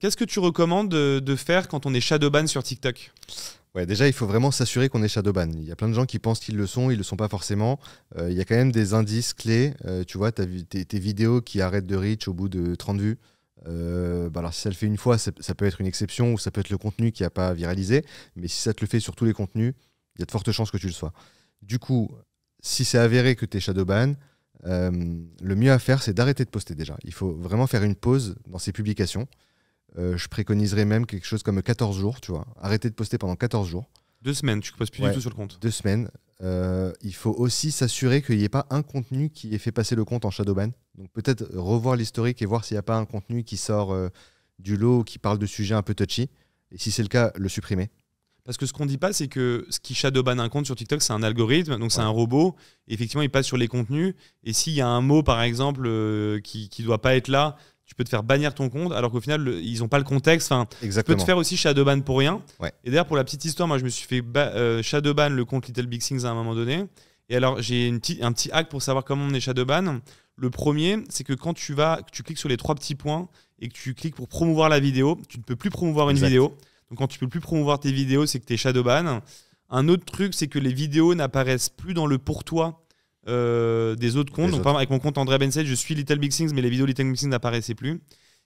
Qu'est-ce que tu recommandes de, faire quand on est shadowban sur TikTok Ouais, déjà, il faut vraiment s'assurer qu'on est shadowban. Il y a plein de gens qui pensent qu'ils le sont, ils ne le sont pas forcément. Euh, il y a quand même des indices clés. Euh, tu vois, tes, vidéos qui arrêtent de reach au bout de 30 vues. Euh, bah alors, si ça le fait une fois, ça, ça, peut être une exception ou ça peut être le contenu qui n'a pas viralisé. Mais si ça te le fait sur tous les contenus, il y a de fortes chances que tu le sois. Du coup, si c'est avéré que tu es shadowban, le mieux à faire, c'est d'arrêter de poster déjà. Il faut vraiment faire une pause dans ses publications. Euh, je préconiserais même quelque chose comme 14 jours, tu vois. Arrêter de poster pendant 14 jours. Deux semaines, tu ne poses plus du tout sur le compte. Deux semaines. Euh, il faut aussi s'assurer qu'il n'y ait pas un contenu qui ait fait passer le compte en shadowban. Donc peut-être revoir l'historique et voir s'il n'y a pas un contenu qui sort euh, du lot, qui parle de sujets un peu touchy. Et si c'est le cas, le supprimer. Parce que ce qu'on ne dit pas, c'est que ce qui shadowban un compte sur TikTok, c'est un algorithme, donc c'est un robot. effectivement, il passe sur les contenus. Et s'il y a un mot, par exemple, qui ne doit pas être là, tu peux te faire bannir ton compte alors qu'au final, ils n'ont pas le contexte. Tu peux te faire aussi shadowban pour rien. Et d'ailleurs, pour la petite histoire, moi, je me suis fait euh, shadowban le compte Little Big Things à un moment donné. Et alors, j'ai un petit hack pour savoir comment on est shadowban. Le premier, c'est que quand tu vas, tu cliques sur les trois petits points et que tu cliques pour promouvoir la vidéo, tu ne peux plus promouvoir une vidéo. Donc, quand tu ne peux plus promouvoir tes vidéos, c'est que tu es shadowban. Un autre truc, c'est que les vidéos n'apparaissent plus dans le pour toi euh, des autres comptes. avec mon compte André Benset, je suis Little Big Things, mais les vidéos Little Big Things n'apparaissaient plus.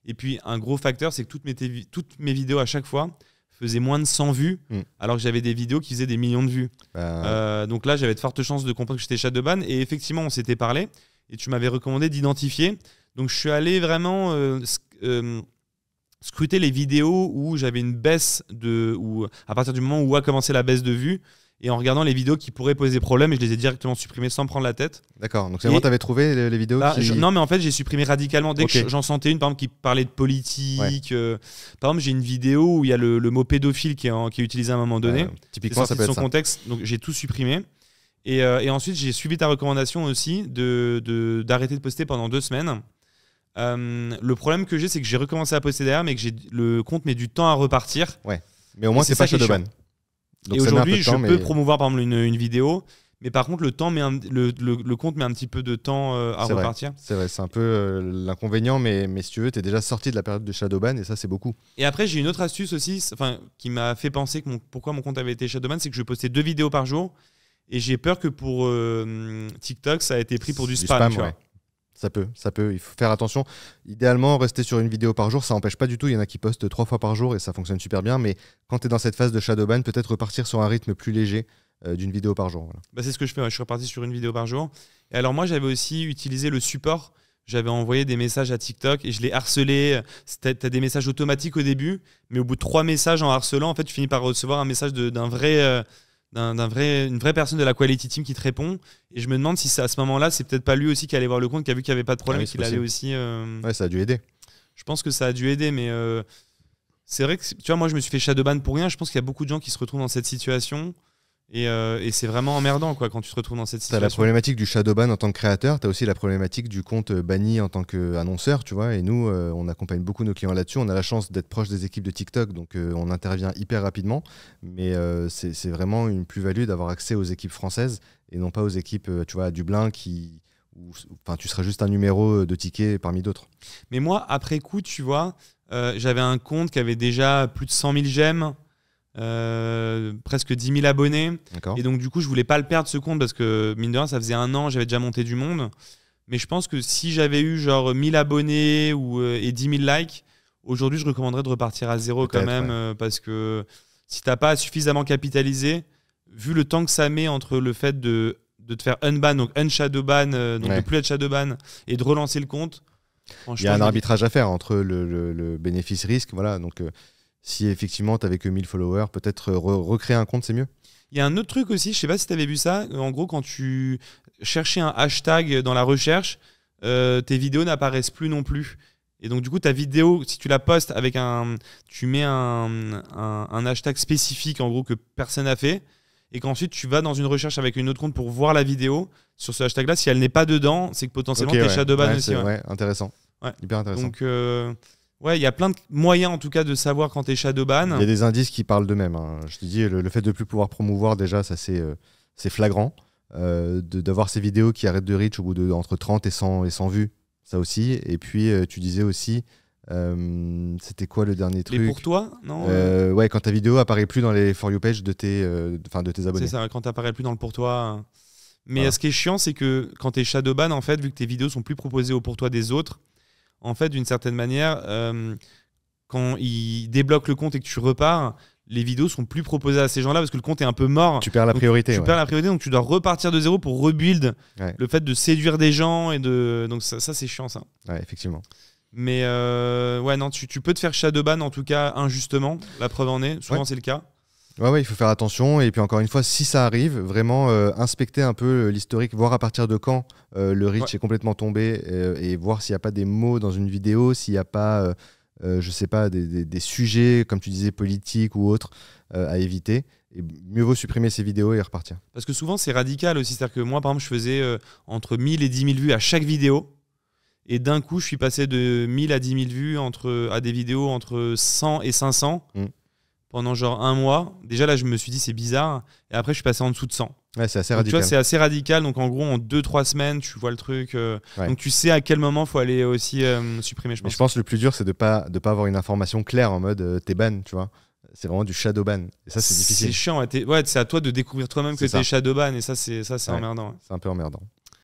Et puis, un gros facteur, c'est que toutes mes, toutes mes vidéos à chaque fois faisaient moins de 100 vues, hmm. alors que j'avais des vidéos qui faisaient des millions de vues. Bah, euh, donc là, j'avais de fortes chances de comprendre que j'étais chat de ban. Et effectivement, on s'était parlé et tu m'avais recommandé d'identifier. Donc, je suis allé vraiment euh, scruter les vidéos où j'avais une baisse de. Où, à partir du moment où a commencé la baisse de vues et en regardant les vidéos qui pourraient poser problème et je les ai directement supprimées sans prendre la tête. D'accord. Donc c'est vraiment t'avais trouvé les, vidéos bah, Non mais en fait j'ai supprimé radicalement dès que j'en sentais une par exemple qui parlait de politique. Euh, par exemple j'ai une vidéo où il y a le, mot pédophile qui est, qui est, utilisé à un moment donné. typiquement ça peut son contexte donc j'ai tout supprimé. Euh, et, ensuite j'ai suivi ta recommandation aussi de d'arrêter de, poster pendant deux semaines. Euh, le problème que j'ai c'est que j'ai recommencé à poster derrière mais que j'ai le compte met du temps à repartir. Ouais. Mais au moins c'est pas Shadowban et aujourd'hui, je peux promouvoir par exemple une, vidéo, mais par contre, le, temps met le, compte met un petit peu de temps euh, à repartir. C'est vrai, c'est un peu euh, l'inconvénient, mais, si tu veux, tu es déjà sorti de la période de Shadowban et ça, c'est beaucoup. Et après, j'ai une autre astuce aussi enfin, qui m'a fait penser que pourquoi mon compte avait été Shadowban, c'est que je postais deux vidéos par jour. Et j'ai peur que pour euh, TikTok, ça a été pris pour du, spam. tu ça peut, ça peut, il faut faire attention. Idéalement, rester sur une vidéo par jour, ça n'empêche pas du tout. Il y en a qui postent trois fois par jour et ça fonctionne super bien. Mais quand tu es dans cette phase de shadowban, peut-être repartir sur un rythme plus léger euh, d'une vidéo par jour. Bah, c'est ce que je fais, je suis reparti sur une vidéo par jour. Et alors moi, j'avais aussi utilisé le support. J'avais envoyé des messages à TikTok et je l'ai harcelé. Tu as des messages automatiques au début, mais au bout de trois messages en harcelant, en fait, tu finis par recevoir un message d'un vrai... Euh, d'un vrai, une vraie personne de la quality team qui te répond. Et je me demande si à ce moment-là, c'est peut-être pas lui aussi qui allait voir le compte, qui a vu qu'il n'y avait pas de problème, ah et qu'il allait aussi. Euh, ouais, ça a dû aider. Je pense que ça a dû aider, mais euh, c'est vrai que tu vois, moi, je me suis fait shadowban pour rien. Je pense qu'il y a beaucoup de gens qui se retrouvent dans cette situation. Euh, et, c'est vraiment emmerdant quoi, quand tu te retrouves dans cette situation. T'as la problématique du shadowban en tant que créateur, tu as aussi la problématique du compte euh, banni en tant qu'annonceur, tu vois. Et nous, euh, on accompagne beaucoup nos clients là-dessus. On a la chance d'être proche des équipes de TikTok, donc on intervient hyper rapidement. Mais c'est vraiment une plus-value d'avoir accès aux équipes françaises et non pas aux équipes, tu vois, à Dublin qui. Enfin, tu seras juste un numéro de ticket parmi d'autres. Mais moi, après coup, tu vois, j'avais un compte qui avait déjà plus de 100 000 gemmes. Euh, presque 10 000 abonnés. Et donc, du coup, je voulais pas le perdre ce compte parce que, mine de rien, ça faisait un an, j'avais déjà monté du monde. Mais je pense que si j'avais eu genre 1000 abonnés ou, euh, et 10 000 likes, aujourd'hui, je recommanderais de repartir à zéro quand même euh, parce que si t'as pas suffisamment capitalisé, vu le temps que ça met entre le fait de, de te faire ban donc ban donc de plus être ban et de relancer le compte, il y a un arbitrage à faire entre le, bénéfice-risque. Voilà, donc si effectivement tu avais que 1000 followers, peut-être euh, recréer un compte, c'est mieux. Il y a un autre truc aussi, je sais pas si tu avais vu ça, en gros quand tu cherchais un hashtag dans la recherche, euh, tes vidéos n'apparaissent plus non plus. Et donc du coup ta vidéo, si tu la postes avec un, tu mets un, hashtag spécifique en gros que personne n'a fait, et qu'ensuite tu vas dans une recherche avec une autre compte pour voir la vidéo sur ce hashtag-là, si elle n'est pas dedans, c'est que potentiellement t'es chat de base aussi. Ouais. ouais. intéressant. Hyper intéressant. Donc euh, Ouais, il y a plein de moyens en tout cas de savoir quand t'es shadowban. Il y a des indices qui parlent d'eux-mêmes. Hein. Je te dis, le, fait de plus pouvoir promouvoir, déjà, ça c'est euh, flagrant. Euh, d'avoir ces vidéos qui arrêtent de reach au bout de entre 30 et 100, et 100 vues, ça aussi. Et puis, euh, tu disais aussi, c'était quoi le dernier truc Mais pour toi, non Ouais, quand ta vidéo apparaît plus dans les For You page de tes, de tes abonnés. C'est ça, quand t'apparaît plus dans le pour toi. Mais ce qui est chiant, c'est que quand t'es shadowban, en fait, vu que tes vidéos sont plus proposées au pour toi des autres en fait, d'une certaine manière, euh, quand il débloque le compte et que tu repars, les vidéos sont plus proposées à ces gens-là parce que le compte est un peu mort. Tu perds la priorité. Tu perds la priorité, donc tu dois repartir de zéro pour rebuild le fait de séduire des gens et de. Donc ça, c'est chiant, ça. Ouais, effectivement. Mais euh, ouais, non, tu, peux te faire ban en tout cas injustement. La preuve en est, souvent c'est le cas. Ouais, ouais, il faut faire attention. Et puis encore une fois, si ça arrive, vraiment euh, inspecter un peu euh, l'historique, voir à partir de quand euh, le reach est complètement tombé et voir s'il n'y a pas des mots dans une vidéo, s'il n'y a pas, je sais pas, des, des, sujets, comme tu disais, politiques ou autres à éviter. Et mieux vaut supprimer ces vidéos et repartir. Parce que souvent, c'est radical aussi. C'est-à-dire que moi, par exemple, je faisais entre 1000 et 10 000 vues à chaque vidéo. Et d'un coup, je suis passé de 1000 à 10 000 vues entre, à des vidéos entre 100 et 500 pendant genre un mois. Déjà là, je me suis dit c'est bizarre. Et après, je suis passé en dessous de 100. Ouais, c'est assez radical. Tu vois, c'est assez radical. Donc en gros, en 2-3 semaines, tu vois le truc. Euh, donc tu sais à quel moment faut aller aussi euh, supprimer, je pense. je pense le plus dur, c'est de pas, de pas avoir une information claire en mode euh, t'es ban, tu vois. C'est vraiment du shadow ban. Et ça, c'est difficile. C'est chiant. c'est à toi de découvrir toi-même que t'es shadow ban. Et ça, c'est ça, c'est emmerdant. C'est un peu emmerdant.